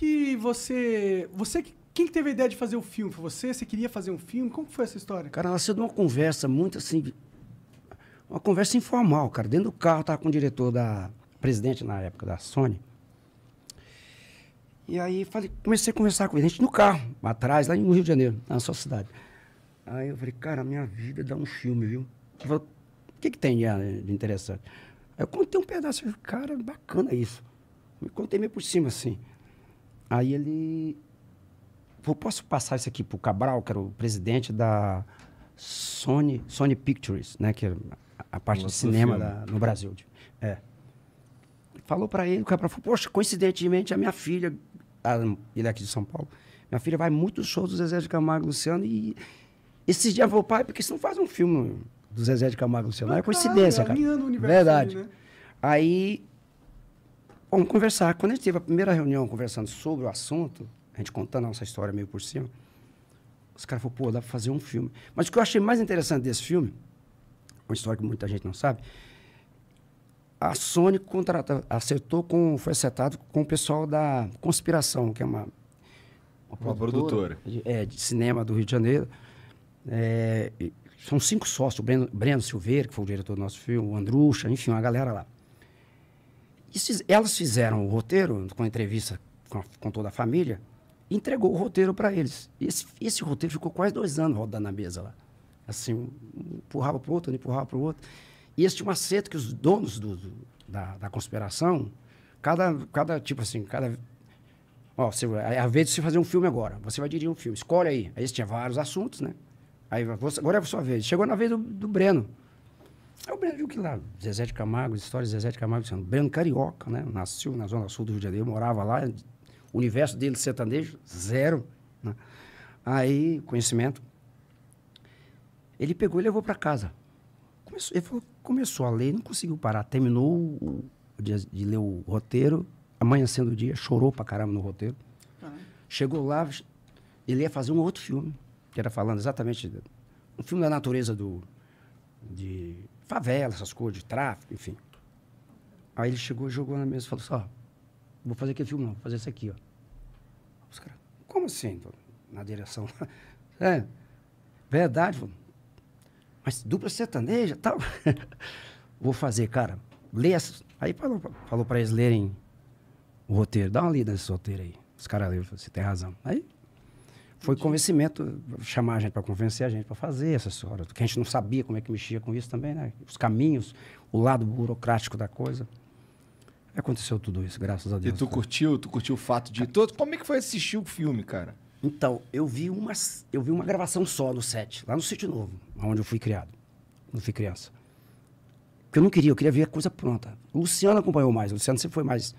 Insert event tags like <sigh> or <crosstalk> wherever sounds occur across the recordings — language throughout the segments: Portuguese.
que você. Você que. Quem teve a ideia de fazer o filme? Foi você? Você queria fazer um filme? Como foi essa história? Cara, nasceu de uma conversa muito assim. Uma conversa informal, cara. Dentro do carro, tava com o diretor da. Presidente na época da Sony. E aí falei, comecei a conversar com ele, a gente no carro, atrás, lá no Rio de Janeiro, na sua cidade. Aí eu falei, cara, minha vida dá um filme, viu? Ele falou, o que, que tem de ah, interessante? Aí eu contei um pedaço, cara, bacana isso. Me contei meio por cima, assim. Aí ele. posso passar isso aqui pro Cabral, que era o presidente da Sony, Sony Pictures, né? Que é a parte Nossa, de cinema da, no Brasil. É. Falou para ele, o Cabral falou, poxa, coincidentemente a minha filha, a, ele é aqui de São Paulo, minha filha vai muito shows do Zezé de Camargo Luciano e esses dias vou, pai, porque você não faz um filme do Zezé de Camargo Luciano, é coincidência, cara. cara. Verdade. Né? Aí Vamos conversar. Quando a gente teve a primeira reunião conversando sobre o assunto, a gente contando a nossa história meio por cima, os caras falaram, pô, dá pra fazer um filme. Mas o que eu achei mais interessante desse filme, uma história que muita gente não sabe, a Sony contrata, acertou com, foi acertado com o pessoal da Conspiração, que é uma, uma, uma produtora, produtora. De, é, de cinema do Rio de Janeiro. É, são cinco sócios, o Breno, Breno Silveira, que foi o diretor do nosso filme, o Andrucha, enfim, uma galera lá elas fizeram o roteiro, com entrevista com, com, toda a família, entregou o roteiro para eles. Esse, esse, roteiro ficou quase dois anos rodando na mesa lá. Assim, um empurrava para o outro, um empurrava para o outro. E esse tinha um acerto que os donos do, do, da, da, conspiração, cada, cada, tipo assim, cada... Ó, você, a, é a vez de você fazer um filme agora, você vai dirigir um filme, escolhe aí. Aí tinha vários assuntos, né? Aí, agora é a sua vez. Chegou na vez do, do Breno. Aí é o Breno que lá, Zezé de Camargo, história de Zezé de Camargo, sendo Breno Carioca, né? Nasceu na zona sul do Rio de Janeiro, morava lá, o universo dele sertanejo, zero. Né? Aí, conhecimento. Ele pegou e levou para casa. Começou, ele falou, começou a ler, não conseguiu parar. Terminou o, de, de ler o roteiro, amanhecendo o dia, chorou pra caramba no roteiro. Tá. Chegou lá, ele ia fazer um outro filme, que era falando exatamente. Um filme da natureza do, de favela, essas coisas, de tráfico, enfim. Aí ele chegou, jogou na mesa e falou assim, ó, vou fazer aquele filme não, vou fazer isso aqui, ó. Os caras, como assim? Então, na direção. <laughs> é, verdade, falou, mas dupla sertaneja tal. <laughs> vou fazer, cara. Lê essas... Aí falou, falou pra eles lerem o roteiro. Dá uma lida nesse roteiro aí. Os caras leram, assim, você tem razão. Aí foi convencimento, chamar a gente para convencer a gente para fazer essa história, que a gente não sabia como é que mexia com isso também, né? Os caminhos, o lado burocrático da coisa. Aconteceu tudo isso, graças a Deus. E tu cara. curtiu, tu curtiu o fato de todo? Como é que foi assistir o filme, cara? Então, eu vi uma, eu vi uma gravação só no set, lá no sítio novo, onde eu fui criado, quando fui criança. Porque eu não queria, eu queria ver a coisa pronta. O Luciano acompanhou mais, o Luciano sempre foi mais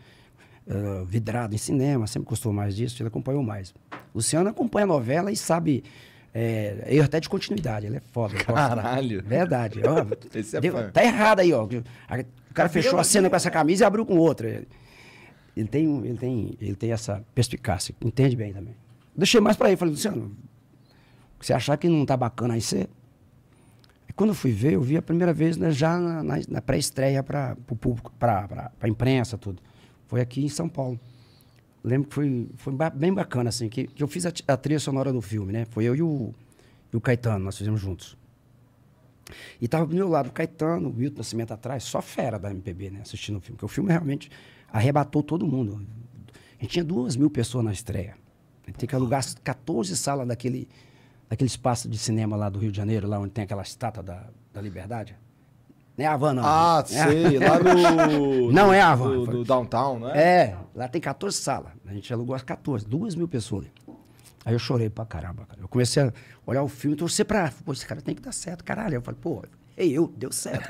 vidrado em cinema, sempre gostou mais disso, ele acompanhou mais. Luciano acompanha a novela e sabe. É, até de continuidade, ele é foda. Caralho. Verdade. Ó, <laughs> é deu, tá errado aí, ó. O cara tá fechou a cena com essa camisa e abriu com outra. Ele tem, ele tem, ele tem essa perspicácia, entende bem também. Deixei mais para ele, falei, Luciano, você achar que não tá bacana aí, você. quando eu fui ver, eu vi a primeira vez né, já na, na, na pré-estreia para o público, para a imprensa, tudo. Foi aqui em São Paulo. Lembro que foi, foi bem bacana, assim, que, que eu fiz a, a trilha sonora do filme, né? Foi eu e o, e o Caetano, nós fizemos juntos. E tava do meu lado o Caetano, o Milton Nascimento atrás, só fera da MPB, né? Assistindo o filme. Porque o filme realmente arrebatou todo mundo. A gente tinha duas mil pessoas na estreia. A gente tem que alugar 14 salas daquele, daquele espaço de cinema lá do Rio de Janeiro, lá onde tem aquela estátua da, da liberdade. Não é Havan, não. Ah, né? sei. Lá no. <laughs> Não é Havan. Do, do downtown, né? É, lá tem 14 salas. A gente alugou as 14, duas mil pessoas. Aí eu chorei pra caramba, cara. Eu comecei a olhar o filme e então torcer pra. Pô, esse cara tem que dar certo, caralho. Eu falei, pô, é eu, deu certo.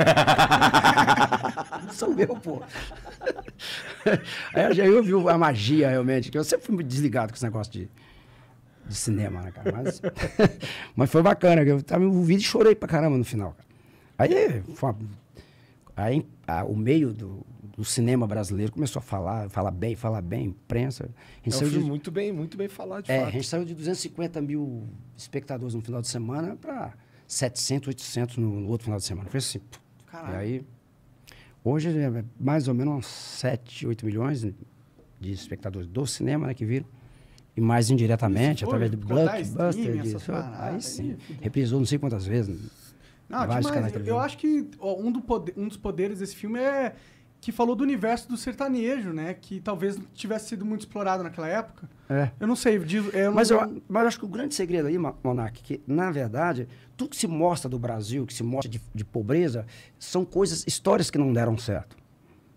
<laughs> Sou eu, pô. Aí eu já eu vi a magia realmente, que eu sempre fui desligado com esse negócio de, de cinema, né, cara? Mas, <laughs> mas foi bacana. Eu tava envolvido e chorei pra caramba no final, cara. Aí, uma, aí a, o meio do, do, cinema brasileiro começou a falar, falar bem, falar bem, imprensa. A gente é um de, muito bem, muito bem falado, de é, fato. A gente saiu de 250 mil espectadores no final de semana para 700, 800 no, outro final de semana. Foi assim. Caralho. E aí, hoje, é mais ou menos uns 7, 8 milhões de espectadores do cinema né, que viram e mais indiretamente, isso através foi, do Blockbuster. Aí sim, reprisou não sei quantas vezes. Ah, demais. Eu acho que ó, um, do poder, um dos poderes desse filme é que falou do universo do sertanejo, né? Que talvez tivesse sido muito explorado naquela época. É. Eu não sei. mas, não... eu, mas eu acho que o grande segredo aí, Monark, que, na verdade, tudo que se mostra do Brasil, que se mostra de, de pobreza, são coisas, histórias que não deram certo.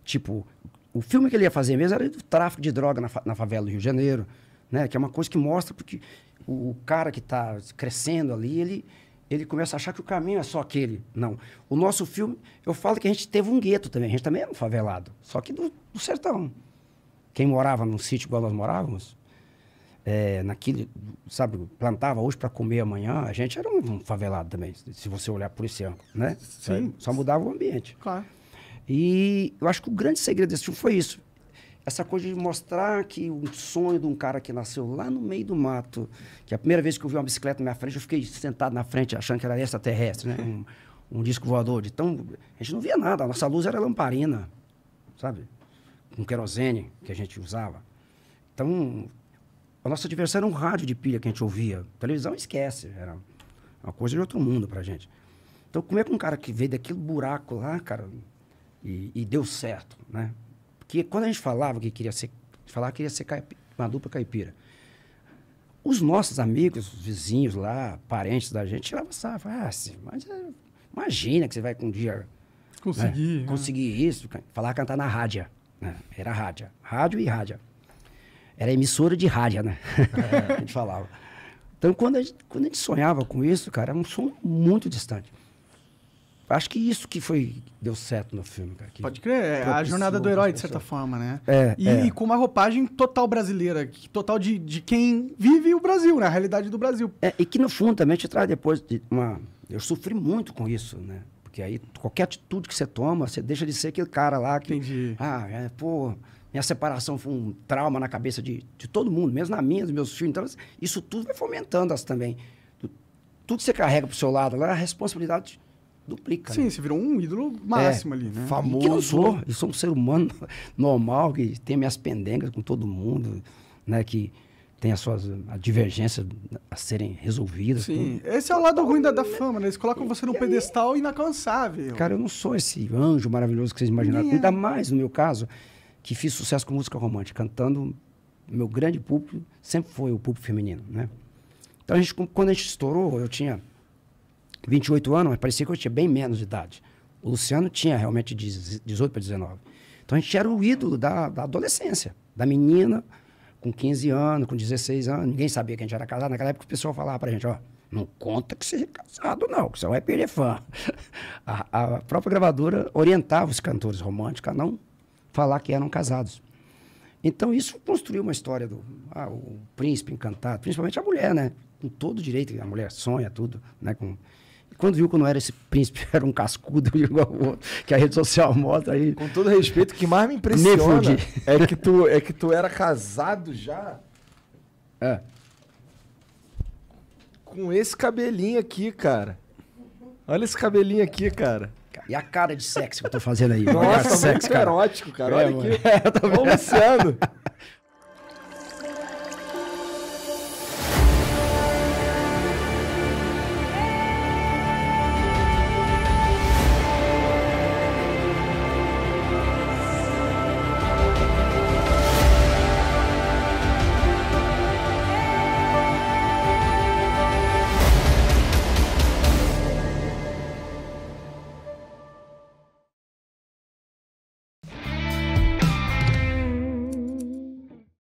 Tipo, o filme que ele ia fazer mesmo era do tráfico de droga na, fa na favela do Rio de Janeiro, né? Que é uma coisa que mostra porque o, o cara que está crescendo ali, ele ele começa a achar que o caminho é só aquele. Não. O nosso filme, eu falo que a gente teve um gueto também. A gente também era um favelado, só que do, do sertão. Quem morava num sítio igual nós morávamos, é, naquele, sabe, plantava hoje para comer amanhã, a gente era um, um, favelado também, se você olhar por esse ano, né? Sim. só mudava o ambiente. Claro. E eu acho que o grande segredo desse filme foi isso essa coisa de mostrar que um sonho de um cara que nasceu lá no meio do mato, que a primeira vez que eu vi uma bicicleta na minha frente, eu fiquei sentado na frente achando que era extraterrestre, né? Um, um disco voador de tão... A gente não via nada, a nossa luz era lamparina, sabe? Com querosene que a gente usava. Então, a nossa diversão era um rádio de pilha que a gente ouvia. Televisão esquece, era uma coisa de outro mundo pra gente. Então, como é que um cara que veio daquele buraco lá, cara, e, e deu certo, né? Porque quando a gente falava que queria ser, falava que queria ser caipira, uma dupla caipira, os nossos amigos, os vizinhos lá, parentes da gente, tiravam sarro. Ah, assim, imagina que você vai com um dia né, conseguir, né, né? conseguir isso. Falar cantar na rádio. Né? Era rádio. Rádio e rádio. Era emissora de rádio, né? É. <laughs> a gente falava. Então, quando a gente, quando a gente sonhava com isso, cara, era um sonho muito distante. Acho que isso que foi deu certo no filme, cara. Pode crer, é a jornada do herói, de certa forma, né? É e, é. e, com uma roupagem total brasileira, total de, de quem vive o Brasil, né? A realidade do Brasil. É, e que, no fundo, também te traz depois de uma... Eu sofri muito com isso, né? Porque aí, qualquer atitude que você toma, você deixa de ser aquele cara lá que... Entendi. Ah, é, pô, minha separação foi um trauma na cabeça de, de todo mundo, mesmo na minha, dos meus filhos. Então, isso tudo vai fomentando as também. Tudo que você carrega pro seu lado lá, é a responsabilidade duplica. Sim, né? você virou um ídolo é, máximo é, ali, né? Famoso. E que eu, sou, eu sou um ser humano <laughs> normal, que tem minhas pendengas com todo mundo, né? Que tem as suas divergências a serem resolvidas. Sim, tudo. esse é o lado ruim da, da fama, né? Eles colocam você no pedestal inacansável. Cara, eu não sou esse anjo maravilhoso que vocês imaginaram. É. Ainda mais no meu caso, que fiz sucesso com música romântica, cantando. Meu grande público sempre foi o público feminino, né? Então, a gente, quando a gente estourou, eu tinha 28 anos, mas parecia que eu tinha bem menos de idade. O Luciano tinha realmente 18 para 19. Então a gente era o ídolo da, da, adolescência, da menina com 15 anos, com 16 anos. Ninguém sabia que a gente era casado. Naquela época o pessoal falava para a gente, ó, não conta que você é casado não, que você vai perder fã. <laughs> A, a própria gravadora orientava os cantores românticos a não falar que eram casados. Então isso construiu uma história do ah, o príncipe encantado, principalmente a mulher, né? Com todo direito, a mulher sonha tudo, né? Com, e quando viu que não era esse príncipe, <laughs> era um cascudo <laughs> igual o outro, que a rede social mostra aí. Com todo respeito, o que mais me impressiona me é que tu é que tu era casado já. É. Com esse cabelinho aqui, cara. Olha esse cabelinho aqui, cara. E a cara de sexo que eu tô fazendo aí. Nossa, é sexo, cara. erótico, cara. É, Olha mano. aqui. <laughs> É, eu tô Luciano.